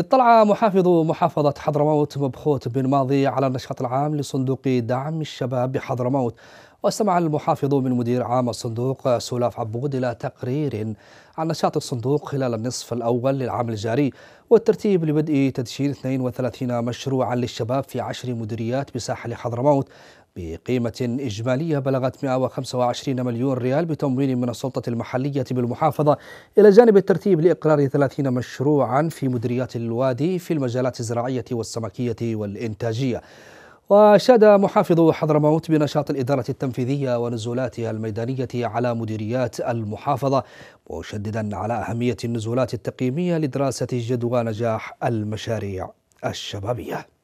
اطلع محافظ محافظة حضرموت مبخوت بن ماضي على النشاط العام لصندوق دعم الشباب بحضرموت واستمع المحافظ من مدير عام الصندوق سلاف عبود إلى تقرير عن نشاط الصندوق خلال النصف الأول للعام الجاري والترتيب لبدء تدشين 32 مشروعا للشباب في عشر مديريات بساحل حضرموت بقيمة إجمالية بلغت 125 مليون ريال بتمويل من السلطة المحلية بالمحافظة إلى جانب الترتيب لإقرار 30 مشروعا في مديريات الوادي في المجالات الزراعية والسمكية والإنتاجية وشاد محافظ حضرموت بنشاط الإدارة التنفيذية ونزولاتها الميدانية على مديريات المحافظة مشددا على أهمية النزولات التقييمية لدراسة جدوى نجاح المشاريع الشبابية